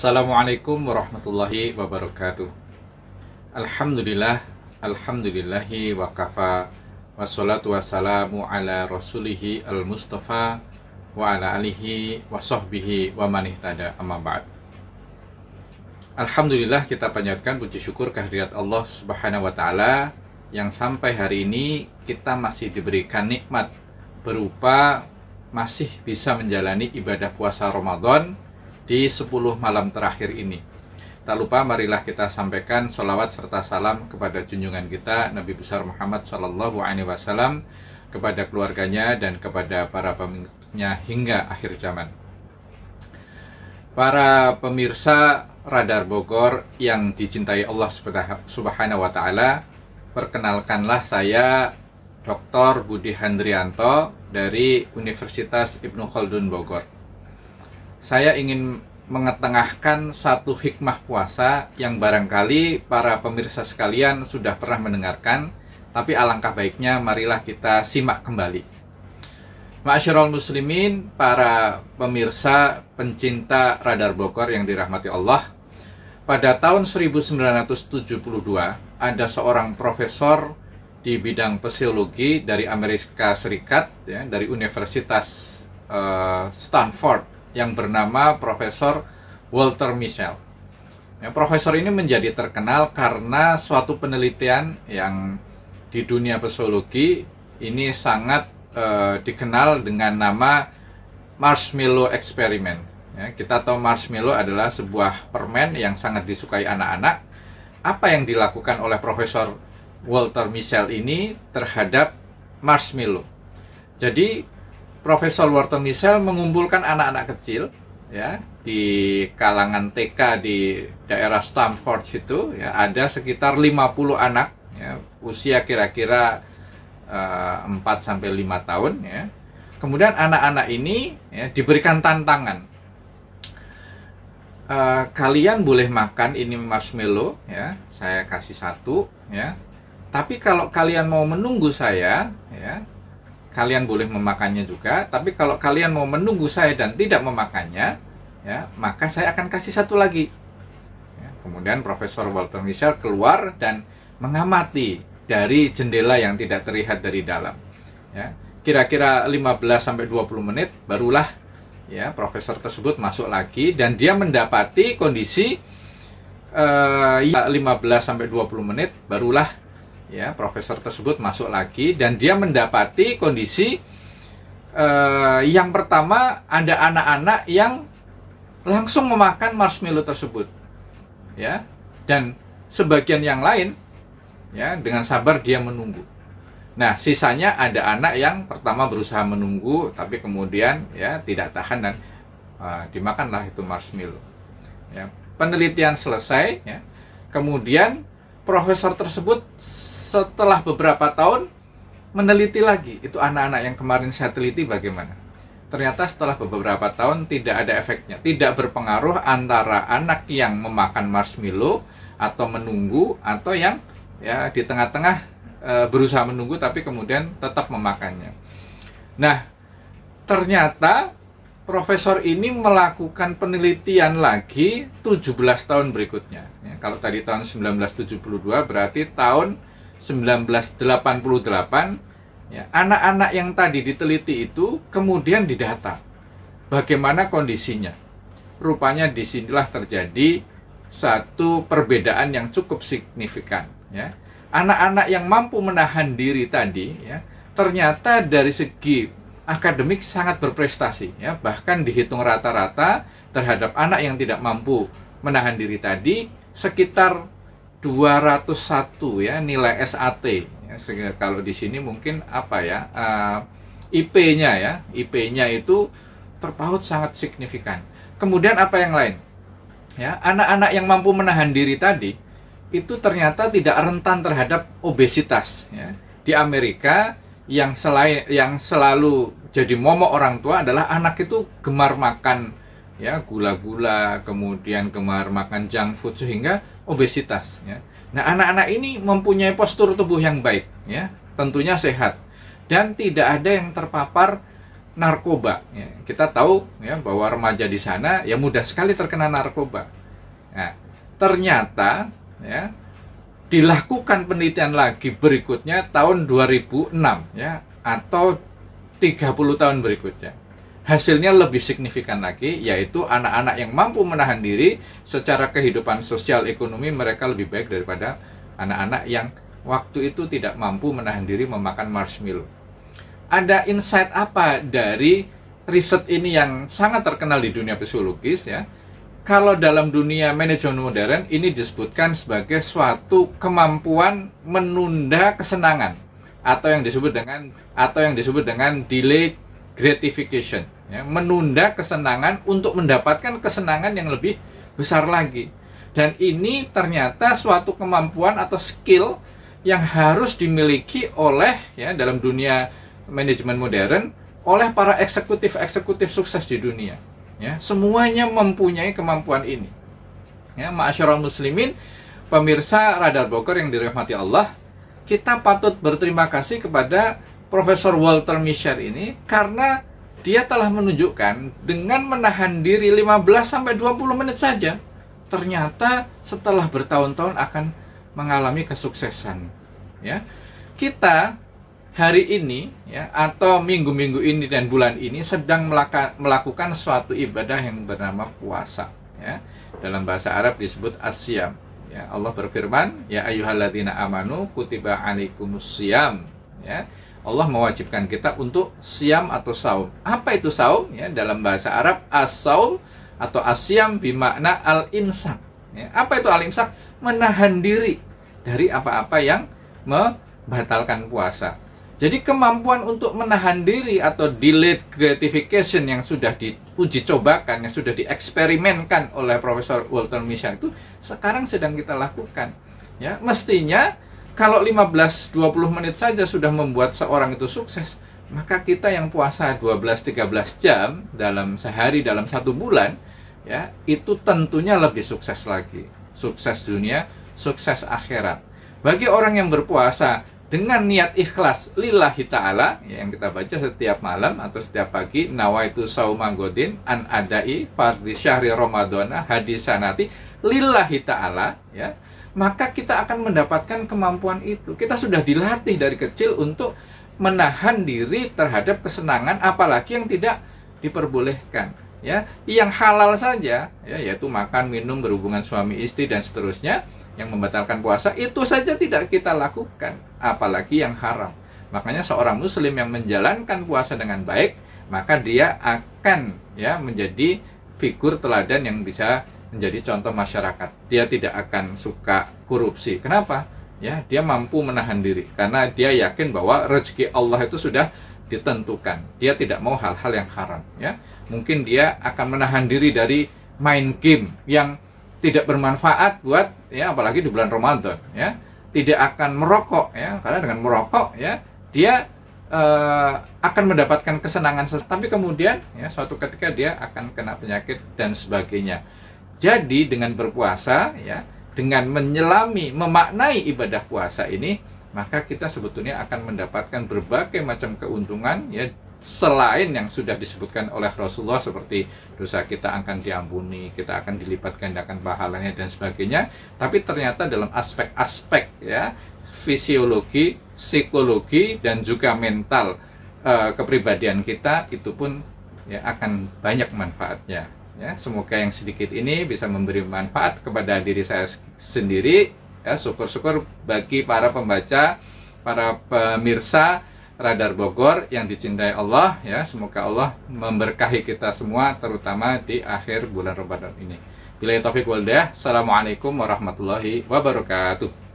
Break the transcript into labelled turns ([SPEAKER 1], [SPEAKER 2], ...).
[SPEAKER 1] Assalamualaikum warahmatullahi wabarakatuh Alhamdulillah Alhamdulillahi wakafah Wassalatu wassalamu ala rasulihi al-mustafa Wa ala alihi wa sahbihi wa tada amma ba'd Alhamdulillah kita panjatkan puji syukur kehadirat Allah subhanahu wa ta'ala Yang sampai hari ini kita masih diberikan nikmat Berupa masih bisa menjalani ibadah puasa Ramadan di 10 malam terakhir ini. Tak lupa marilah kita sampaikan sholawat serta salam kepada junjungan kita Nabi besar Muhammad Shallallahu Alaihi Wasallam kepada keluarganya dan kepada para pemimpinnya hingga akhir zaman. Para pemirsa Radar Bogor yang dicintai Allah Subhanahu wa taala, perkenalkanlah saya Dr. Budi Handrianto dari Universitas Ibnu Khaldun Bogor saya ingin mengetengahkan satu hikmah puasa yang barangkali para pemirsa sekalian sudah pernah mendengarkan, tapi alangkah baiknya marilah kita simak kembali. Ma'asyiral muslimin, para pemirsa pencinta radar bokor yang dirahmati Allah, pada tahun 1972 ada seorang profesor di bidang psikologi dari Amerika Serikat ya, dari Universitas uh, Stanford yang bernama Profesor Walter Michel. Ya, profesor ini menjadi terkenal karena suatu penelitian yang di dunia psikologi ini sangat eh, dikenal dengan nama marshmallow Experiment. Ya, kita tahu marshmallow adalah sebuah permen yang sangat disukai anak-anak. Apa yang dilakukan oleh Profesor Walter Michel ini terhadap marshmallow? Jadi Profesor Wharton Michel mengumpulkan anak-anak kecil ya di kalangan TK di daerah Stamford situ ya ada sekitar 50 anak ya usia kira-kira uh, eh, 4 sampai 5 tahun ya. Kemudian anak-anak ini ya, diberikan tantangan. Uh, kalian boleh makan ini marshmallow ya. Saya kasih satu ya. Tapi kalau kalian mau menunggu saya ya, kalian boleh memakannya juga, tapi kalau kalian mau menunggu saya dan tidak memakannya, ya, maka saya akan kasih satu lagi. Ya, kemudian Profesor Walter Michel keluar dan mengamati dari jendela yang tidak terlihat dari dalam. Ya, kira-kira 15 sampai 20 menit barulah ya profesor tersebut masuk lagi dan dia mendapati kondisi eh, 15 sampai 20 menit barulah ya profesor tersebut masuk lagi dan dia mendapati kondisi eh, yang pertama ada anak-anak yang langsung memakan marshmallow tersebut ya dan sebagian yang lain ya dengan sabar dia menunggu nah sisanya ada anak yang pertama berusaha menunggu tapi kemudian ya tidak tahan dan uh, dimakanlah itu marshmallow ya penelitian selesai ya kemudian profesor tersebut setelah beberapa tahun meneliti lagi itu anak-anak yang kemarin saya teliti bagaimana. Ternyata setelah beberapa tahun tidak ada efeknya, tidak berpengaruh antara anak yang memakan marshmallow atau menunggu atau yang ya di tengah-tengah e, berusaha menunggu tapi kemudian tetap memakannya. Nah, ternyata profesor ini melakukan penelitian lagi 17 tahun berikutnya. Ya, kalau tadi tahun 1972 berarti tahun 1988 ya anak-anak yang tadi diteliti itu kemudian didata bagaimana kondisinya rupanya disinilah terjadi satu perbedaan yang cukup signifikan ya anak-anak yang mampu menahan diri tadi ya ternyata dari segi akademik sangat berprestasi ya bahkan dihitung rata-rata terhadap anak yang tidak mampu menahan diri tadi sekitar 201 ya nilai SAT. Ya, sehingga kalau di sini mungkin apa ya uh, eh, IP-nya ya, IP-nya itu terpaut sangat signifikan. Kemudian apa yang lain? Ya, anak-anak yang mampu menahan diri tadi itu ternyata tidak rentan terhadap obesitas ya. Di Amerika yang selain yang selalu jadi momok orang tua adalah anak itu gemar makan ya gula-gula, kemudian gemar makan junk food sehingga obesitas ya. Nah, anak-anak ini mempunyai postur tubuh yang baik ya, tentunya sehat dan tidak ada yang terpapar narkoba ya. Kita tahu ya bahwa remaja di sana ya mudah sekali terkena narkoba. Nah, ternyata ya dilakukan penelitian lagi berikutnya tahun 2006 ya atau 30 tahun berikutnya hasilnya lebih signifikan lagi yaitu anak-anak yang mampu menahan diri secara kehidupan sosial ekonomi mereka lebih baik daripada anak-anak yang waktu itu tidak mampu menahan diri memakan marshmallow. Ada insight apa dari riset ini yang sangat terkenal di dunia psikologis ya? Kalau dalam dunia manajemen modern ini disebutkan sebagai suatu kemampuan menunda kesenangan atau yang disebut dengan atau yang disebut dengan delay gratification ya, menunda kesenangan untuk mendapatkan kesenangan yang lebih besar lagi dan ini ternyata suatu kemampuan atau skill yang harus dimiliki oleh ya dalam dunia manajemen modern oleh para eksekutif eksekutif sukses di dunia ya semuanya mempunyai kemampuan ini ya masyarakat muslimin pemirsa radar boker yang dirahmati Allah kita patut berterima kasih kepada Profesor Walter Mischel ini karena dia telah menunjukkan dengan menahan diri 15 sampai 20 menit saja ternyata setelah bertahun-tahun akan mengalami kesuksesan ya kita hari ini ya atau minggu-minggu ini dan bulan ini sedang melakukan suatu ibadah yang bernama puasa ya dalam bahasa Arab disebut asyam ya Allah berfirman ya ayyuhalladzina amanu kutiba alaikumusiyam ya Allah mewajibkan kita untuk siam atau saum. Apa itu saum? Ya, dalam bahasa Arab as-saum atau as siam bimakna al-imsak. Ya, apa itu al-imsak? Menahan diri dari apa-apa yang membatalkan puasa. Jadi kemampuan untuk menahan diri atau delayed gratification yang sudah diuji cobakan, yang sudah dieksperimenkan oleh Profesor Walter Mischel itu sekarang sedang kita lakukan. Ya, mestinya kalau 15-20 menit saja sudah membuat seorang itu sukses, maka kita yang puasa 12-13 jam dalam sehari, dalam satu bulan, ya itu tentunya lebih sukses lagi. Sukses dunia, sukses akhirat. Bagi orang yang berpuasa dengan niat ikhlas lillahi ta'ala ya, yang kita baca setiap malam atau setiap pagi nawaitu saumanggodin an adai fardhi syahri ramadana hadisanati lillahi ta'ala ya maka kita akan mendapatkan kemampuan itu. Kita sudah dilatih dari kecil untuk menahan diri terhadap kesenangan apalagi yang tidak diperbolehkan ya yang halal saja ya yaitu makan minum berhubungan suami istri dan seterusnya yang membatalkan puasa itu saja tidak kita lakukan apalagi yang haram makanya seorang muslim yang menjalankan puasa dengan baik maka dia akan ya menjadi figur teladan yang bisa menjadi contoh masyarakat. Dia tidak akan suka korupsi. Kenapa? Ya, dia mampu menahan diri karena dia yakin bahwa rezeki Allah itu sudah ditentukan. Dia tidak mau hal-hal yang haram, ya. Mungkin dia akan menahan diri dari main game yang tidak bermanfaat buat ya apalagi di bulan Ramadan, ya. Tidak akan merokok, ya. Karena dengan merokok, ya, dia eh, akan mendapatkan kesenangan tapi kemudian ya suatu ketika dia akan kena penyakit dan sebagainya. Jadi dengan berpuasa ya, dengan menyelami, memaknai ibadah puasa ini, maka kita sebetulnya akan mendapatkan berbagai macam keuntungan ya selain yang sudah disebutkan oleh Rasulullah seperti dosa kita akan diampuni, kita akan dilipat gandakan pahalanya dan sebagainya, tapi ternyata dalam aspek-aspek ya fisiologi, psikologi dan juga mental e, kepribadian kita itu pun ya akan banyak manfaatnya. Ya, semoga yang sedikit ini bisa memberi manfaat kepada diri saya sendiri. Ya, syukur-syukur bagi para pembaca, para pemirsa Radar Bogor yang dicintai Allah. Ya, semoga Allah memberkahi kita semua, terutama di akhir bulan Ramadan ini. Bila taufik wal Assalamualaikum warahmatullahi wabarakatuh.